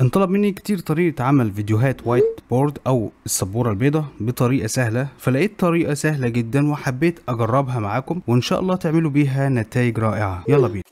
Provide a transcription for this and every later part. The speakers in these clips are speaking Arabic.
انطلب مني كتير طريقة عمل فيديوهات وايت بورد أو السبورة البيضاء بطريقة سهلة فلقيت طريقة سهلة جدا وحبيت أجربها معاكم وإن شاء الله تعملوا بيها نتائج رائعة يلا بينا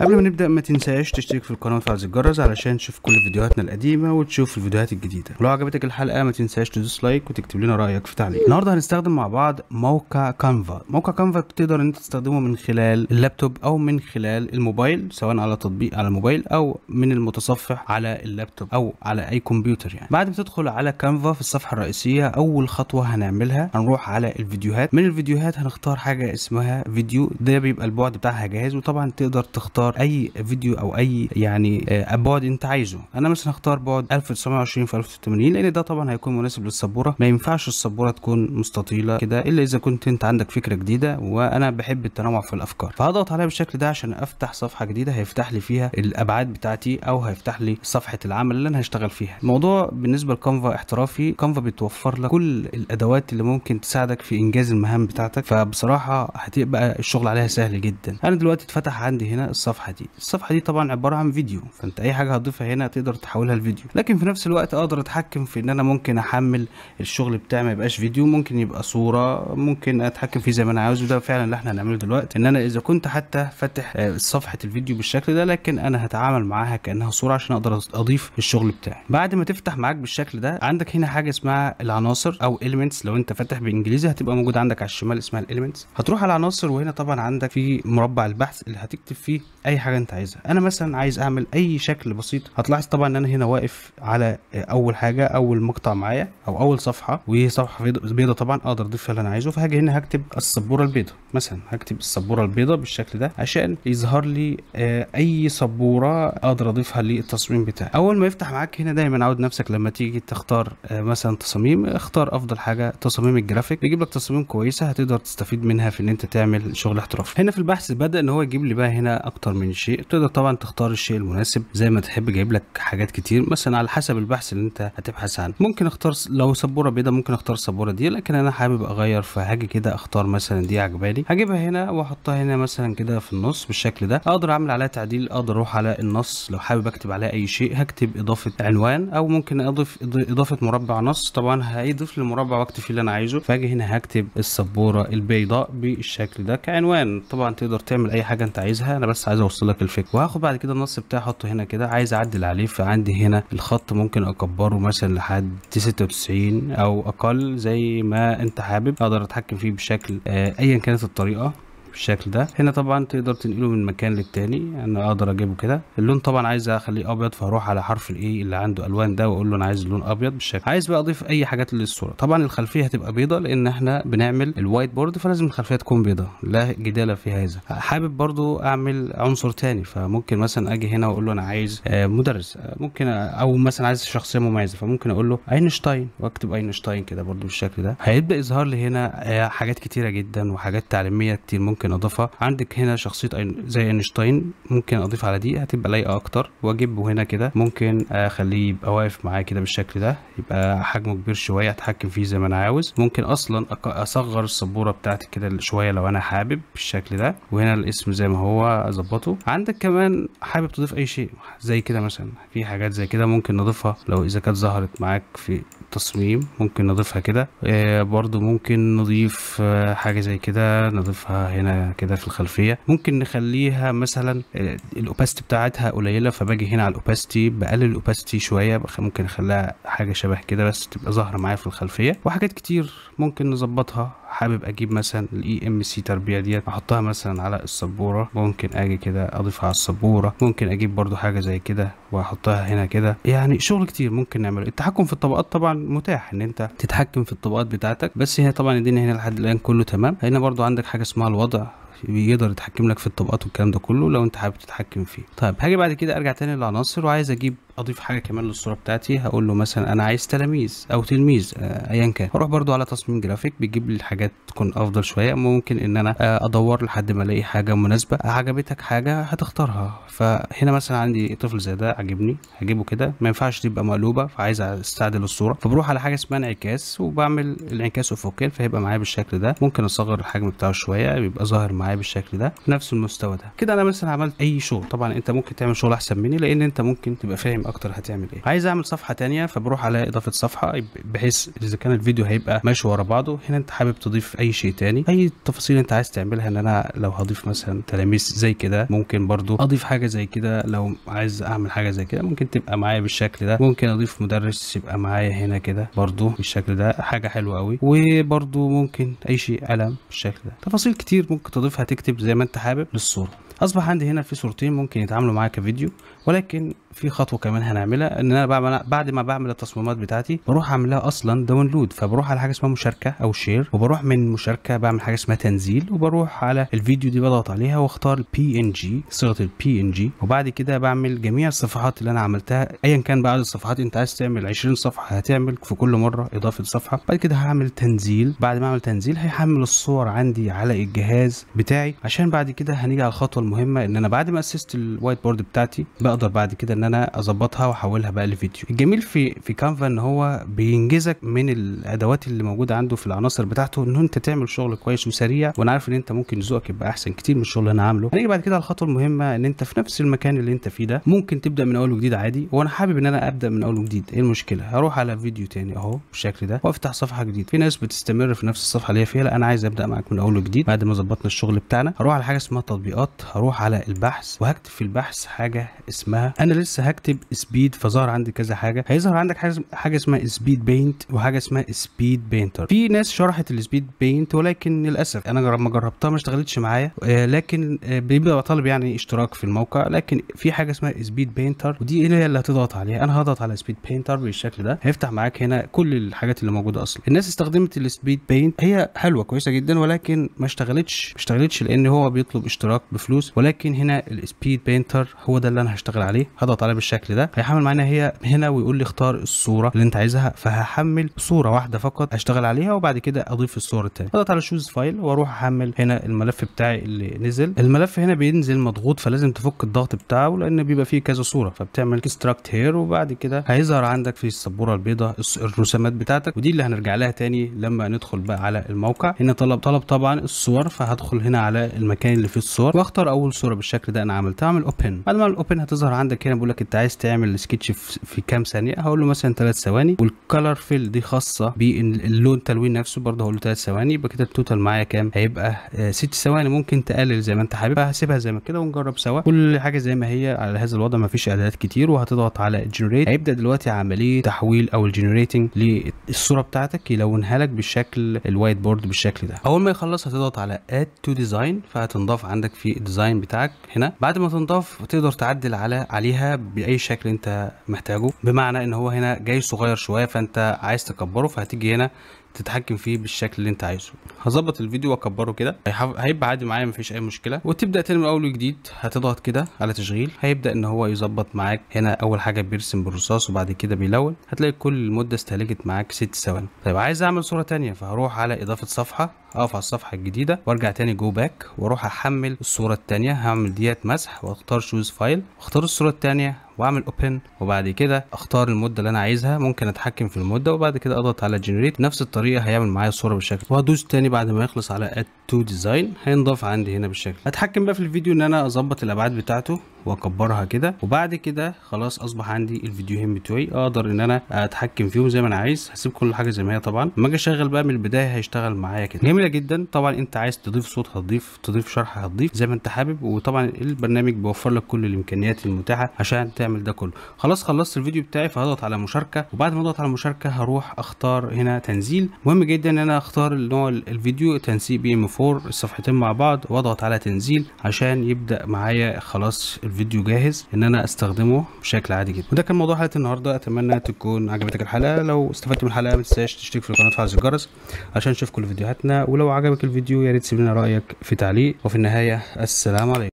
قبل ما نبدا ما تنساش تشترك في القناه وتفعل زر الجرس علشان تشوف كل فيديوهاتنا القديمه وتشوف الفيديوهات الجديده ولو عجبتك الحلقه ما تنساش تدوس لايك وتكتب لنا رايك في تعليق النهارده هنستخدم مع بعض موقع كانفا موقع كانفا تقدر انت تستخدمه من خلال اللابتوب او من خلال الموبايل سواء على تطبيق على الموبايل او من المتصفح على اللابتوب او على اي كمبيوتر يعني بعد ما تدخل على كانفا في الصفحه الرئيسيه اول خطوه هنعملها هنروح على الفيديوهات من الفيديوهات هنختار حاجه اسمها فيديو ده بيبقى البعد بتاعها جاهز وطبعا تقدر تختار تختار اي فيديو او اي يعني آه، بعد انت عايزه انا مثلا هختار بعد 1920 في 1080 لان ده طبعا هيكون مناسب للسبوره ما ينفعش السبوره تكون مستطيله كده الا اذا كنت انت عندك فكره جديده وانا بحب التنوع في الافكار فهضغط عليها بالشكل ده عشان افتح صفحه جديده هيفتح لي فيها الابعاد بتاعتي او هيفتح لي صفحه العمل اللي انا هشتغل فيها الموضوع بالنسبه لكانفا احترافي كانفا بتوفر لك كل الادوات اللي ممكن تساعدك في انجاز المهام بتاعتك فبصراحه هتبقى الشغل عليها سهل جدا انا دلوقتي اتفتح عندي هنا الصفحه الصفحه دي الصفحه دي طبعا عباره عن فيديو فانت اي حاجه هتضيفها هنا تقدر تحولها لفيديو لكن في نفس الوقت اقدر اتحكم في ان انا ممكن احمل الشغل بتاعي ما يبقاش فيديو ممكن يبقى صوره ممكن اتحكم فيه زي ما انا عاوز وده فعلا اللي احنا هنعمله دلوقتي ان انا اذا كنت حتى فاتح آه، صفحه الفيديو بالشكل ده لكن انا هتعامل معاها كانها صوره عشان اقدر اضيف الشغل بتاعي بعد ما تفتح معاك بالشكل ده عندك هنا حاجه اسمها العناصر او elements لو انت فاتح بالانجليزي هتبقى موجوده عندك على الشمال اسمها elements هتروح على العناصر وهنا طبعا عندك في مربع البحث اللي هتكتب فيه اي حاجه انت عايزها انا مثلا عايز اعمل اي شكل بسيط هتلاحظ طبعا ان انا هنا واقف على اول حاجه اول مقطع معايا او اول صفحه وهي صفحه بيضه طبعا اقدر اضيف فيها اللي انا عايزه فهاجي هنا هكتب السبوره البيضاء مثلا هكتب السبوره البيضاء بالشكل ده عشان يظهر لي آه، اي سبوره اقدر اضيفها للتصميم بتاعي اول ما يفتح معاك هنا دايما عود نفسك لما تيجي تختار آه، مثلا تصاميم اختار افضل حاجه تصاميم الجرافيك بيجيب لك تصاميم كويسه هتقدر تستفيد منها في ان انت تعمل شغل احترافي هنا في البحث بدا ان هو يجيب لي بقى هنا اكتر اكتر من شيء تقدر طبعا تختار الشيء المناسب زي ما تحب جايب لك حاجات كتير مثلا على حسب البحث اللي انت هتبحث عنه ممكن اختار لو سبوره بيضاء ممكن اختار السبوره دي لكن انا حابب اغير فهاجي كده اختار مثلا دي عجباني هجيبها هنا واحطها هنا مثلا كده في النص بالشكل ده اقدر اعمل عليها تعديل اقدر اروح على النص لو حابب اكتب عليها اي شيء هكتب اضافه عنوان او ممكن اضيف اضافه مربع نص طبعا هيضيف لي المربع واكتب فيه اللي انا عايزه فاجي هنا هكتب السبوره البيضاء بالشكل ده كعنوان طبعا تقدر تعمل اي حاجه انت عايزها انا بس عايز عايز اوصل لك الفكره وهاخد بعد كده النص بتاعي احطه هنا كده عايز اعدل عليه فعندي هنا الخط ممكن اكبره مثلا لحد 96 او اقل زي ما انت حابب اقدر اتحكم فيه بشكل آه، ايا كانت الطريقه بالشكل ده هنا طبعا تقدر تنقله من مكان للتاني انا اقدر اجيبه كده اللون طبعا عايز اخليه ابيض فهروح على حرف الاي اللي عنده الوان ده واقول له انا عايز لون ابيض بالشكل عايز بقى اضيف اي حاجات للصوره طبعا الخلفيه هتبقى بيضه لان احنا بنعمل الوايت بورد فلازم الخلفيه تكون بيضه لا جدال في هذا حابب برضو اعمل عنصر تاني فممكن مثلا اجي هنا واقول له انا عايز آه، مدرس آه، ممكن او مثلا عايز شخصيه مميزه فممكن اقول له اينشتاين واكتب اينشتاين كده برضو بالشكل ده هيبدا يظهر لي هنا آه، حاجات كتيره جدا وحاجات تعليميه كتير ممكن ممكن اضيفها عندك هنا شخصيه زي اينشتاين ممكن اضيف على دي هتبقى لايقه اكتر واجيبه هنا كده ممكن اخليه يبقى واقف معايا كده بالشكل ده يبقى حجمه كبير شويه اتحكم فيه زي ما انا عاوز ممكن اصلا اصغر السبوره بتاعتي كده شويه لو انا حابب بالشكل ده وهنا الاسم زي ما هو اظبطه عندك كمان حابب تضيف اي شيء زي كده مثلا في حاجات زي كده ممكن نضيفها لو اذا كانت ظهرت معاك في التصميم ممكن نضيفها كده آه، برضو ممكن نضيف آه، حاجة زي كده نضيفها هنا كده في الخلفية ممكن نخليها مثلا آه، الاوباستي بتاعتها قليلة فباجي هنا على الاوباستي بقلل الاوباستي شوية ممكن اخليها حاجة شبه كده بس تبقى ظاهرة معايا في الخلفية وحاجات كتير ممكن نظبطها حابب اجيب مثلا الاي ام e سي تربيع ديت احطها مثلا على السبورة ممكن اجي كده اضيفها على السبورة ممكن اجيب برده حاجة زي كده واحطها هنا كده يعني شغل كتير ممكن نعمله التحكم في الطبقات طبعا متاح ان انت تتحكم في الطبقات بتاعتك بس هي طبعا الدنيا هنا لحد الان كله تمام هنا برده عندك حاجة اسمها الوضع بيقدر يتحكم لك في الطبقات والكلام ده كله لو انت حابب تتحكم فيه طيب هاجي بعد كده ارجع تاني للعناصر وعايز اجيب اضيف حاجه كمان للصوره بتاعتي هقول له مثلا انا عايز تلاميذ او تلميذ آه، ايا كان هروح برده على تصميم جرافيك بيجيب لي الحاجات تكون افضل شويه ممكن ان انا آه ادور لحد ما الاقي حاجه مناسبه عجبتك حاجه هتختارها فهنا مثلا عندي طفل زي ده عاجبني هجيبه كده ما ينفعش تبقى مقلوبه فعايز استعدل الصوره فبروح على حاجه اسمها انعكاس وبعمل الانعكاس افقي فهيبقى معايا بالشكل ده ممكن اصغر الحجم بتاعه شويه بيبقى ظاهر معايا معايا بالشكل ده نفس المستوى ده كده انا مثلا عملت اي شغل طبعا انت ممكن تعمل شغل احسن مني لان انت ممكن تبقى فاهم اكتر هتعمل ايه عايز اعمل صفحه تانية فبروح على اضافه صفحه بحيث اذا كان الفيديو هيبقى ماشي ورا بعضه هنا انت حابب تضيف اي شيء تاني اي تفاصيل انت عايز تعملها ان انا لو هضيف مثلا تلاميذ زي كده ممكن برضو اضيف حاجه زي كده لو عايز اعمل حاجه زي كده ممكن تبقى معايا بالشكل ده ممكن اضيف مدرس يبقى معايا هنا كده برضو بالشكل ده حاجه حلوه قوي وبرضو ممكن اي شيء قلم بالشكل ده تفاصيل كتير ممكن تضيف تضيفها تكتب زي ما انت حابب للصوره اصبح عندي هنا في صورتين ممكن يتعاملوا معايا كفيديو ولكن في خطوه كمان هنعملها ان انا بعد ما بعمل التصميمات بتاعتي بروح اعملها اصلا داونلود فبروح على حاجه اسمها مشاركه او شير وبروح من مشاركه بعمل حاجه اسمها تنزيل وبروح على الفيديو دي بضغط عليها واختار البي ان جي صيغه البي ان جي وبعد كده بعمل جميع الصفحات اللي انا عملتها ايا كان بقى الصفحات انت عايز تعمل 20 صفحه هتعمل في كل مره اضافه صفحه بعد كده هعمل تنزيل بعد ما اعمل تنزيل هيحمل الصور عندي على الجهاز بتاعي عشان بعد كده هنيجي على الخطوه المهمه ان انا بعد ما اسست الوايت بورد بتاعتي بقدر بعد كده ان انا اظبطها واحولها بقى لفيديو الجميل في في كانفا ان هو بينجزك من الادوات اللي موجوده عنده في العناصر بتاعته ان انت تعمل شغل كويس وسريع وانا عارف ان انت ممكن ذوقك يبقى احسن كتير من الشغل اللي انا عامله هنيجي بعد كده على الخطوه المهمه ان انت في نفس المكان اللي انت فيه ده ممكن تبدا من اول وجديد عادي وانا حابب ان انا ابدا من اول وجديد ايه المشكله هروح على فيديو تاني اهو بالشكل ده وافتح صفحه جديده في ناس بتستمر في نفس الصفحه اللي هي فيها لا انا عايز ابدا معاك من اول وجديد بعد ما ظبطنا الشغل بتاعنا هروح على حاجه اسمها تطبيقات هروح على البحث وهكتب في البحث حاجه اسمها انا لسه هكتب سبيد فظهر عندي كذا حاجه هيظهر عندك حاجه اسمها سبيد بينت وحاجه اسمها سبيد بينتر في ناس شرحت السبيد بينت ولكن للاسف انا لما جربتها ما اشتغلتش معايا آه، لكن آه، بيبقى طالب يعني اشتراك في الموقع لكن في حاجه اسمها سبيد بينتر ودي إيه هي اللي هتضغط عليها انا هضغط على سبيد بينتر بالشكل ده هيفتح معاك هنا كل الحاجات اللي موجوده اصلا الناس استخدمت السبيد بينت هي حلوه كويسه جدا ولكن ما اشتغلتش ما اشتغلتش لان هو بيطلب اشتراك بفلوس ولكن هنا السبيد بينتر هو ده اللي انا هشتغل عليه هضغط عليه بالشكل ده هيحمل معانا هي هنا ويقول لي اختار الصوره اللي انت عايزها فهحمل صوره واحده فقط هشتغل عليها وبعد كده اضيف الصور الثانيه هضغط على شوز فايل واروح احمل هنا الملف بتاعي اللي نزل الملف هنا بينزل مضغوط فلازم تفك الضغط بتاعه لان بيبقى فيه كذا صوره فبتعمل اكستراكت هير وبعد كده هيظهر عندك في السبوره البيضاء الرسومات بتاعتك ودي اللي هنرجع لها تاني لما ندخل بقى على الموقع هنا طلب طلب طبعا الصور فهدخل هنا على المكان اللي فيه الصور واختار اول صوره بالشكل ده انا عملتها اعمل اوبن بعد ما الاوبن هتظهر عندك هنا بيقول لك انت عايز تعمل سكتش في كام ثانيه هقول له مثلا 3 ثواني والكلر فيل دي خاصه باللون تلوين نفسه برده هقول له 3 ثواني يبقى كده التوتال معايا كام هيبقى 6 آه، ثواني ممكن تقلل زي ما انت حاببها هسيبها زي ما كده ونجرب سوا كل حاجه زي ما هي على هذا الوضع مفيش اعدادات كتير وهتضغط على جنريت هيبدا دلوقتي عمليه تحويل او الجنريتنج للصوره بتاعتك يلونها لك بالشكل الوايت بورد بالشكل ده اول ما يخلص هتضغط على اد تو ديزاين فهتنضاف عندك في الديزاين الديزاين بتاعك هنا بعد ما تنضاف تقدر تعدل على عليها باي شكل انت محتاجه بمعنى ان هو هنا جاي صغير شويه فانت عايز تكبره فهتيجي هنا تتحكم فيه بالشكل اللي انت عايزه هظبط الفيديو واكبره كده هيبقى عادي معايا مفيش اي مشكله وتبدا تاني من اول وجديد هتضغط كده على تشغيل هيبدا ان هو يظبط معاك هنا اول حاجه بيرسم بالرصاص وبعد كده بيلون هتلاقي كل المده استهلكت معاك 6 ثواني طيب عايز اعمل صوره ثانيه فهروح على اضافه صفحه اقف على الصفحه الجديده وارجع تاني جو باك واروح احمل الصوره الثانيه هعمل ديت مسح واختار شوز فايل واختار الصوره الثانيه واعمل اوبن وبعد كده اختار المده اللي انا عايزها ممكن اتحكم في المده وبعد كده اضغط على جنريت نفس الطريقه هيعمل معايا الصوره بالشكل وهدوس تاني بعد ما يخلص على اد تو ديزاين هينضاف عندي هنا بالشكل هتحكم بقى في الفيديو ان انا اظبط الابعاد بتاعته واكبرها كده وبعد كده خلاص اصبح عندي الفيديوهين بتوعي اقدر ان انا اتحكم فيهم زي ما انا عايز هسيب كل حاجه زي ما هي طبعا لما اجي اشغل بقى من البدايه هيشتغل معايا كده جميله جدا طبعا انت عايز تضيف صوت هتضيف تضيف شرح هتضيف زي ما انت حابب وطبعا البرنامج بيوفر لك كل الامكانيات المتاحه عشان تعمل ده كله خلاص خلصت الفيديو بتاعي فهضغط على مشاركه وبعد ما اضغط على مشاركه هروح اختار هنا تنزيل مهم جدا ان انا اختار نوع الفيديو تنسيق بي ام 4 الصفحتين مع بعض واضغط على تنزيل عشان يبدا معايا خلاص الفيديو جاهز ان انا استخدمه بشكل عادي جدا وده كان موضوع حلقه النهارده اتمنى تكون عجبتك الحلقه لو استفدت من الحلقه ما تنساش تشترك في القناه وتفعل زر الجرس عشان تشوف كل فيديوهاتنا ولو عجبك الفيديو يا ريت تسيب لنا رايك في تعليق وفي النهايه السلام عليكم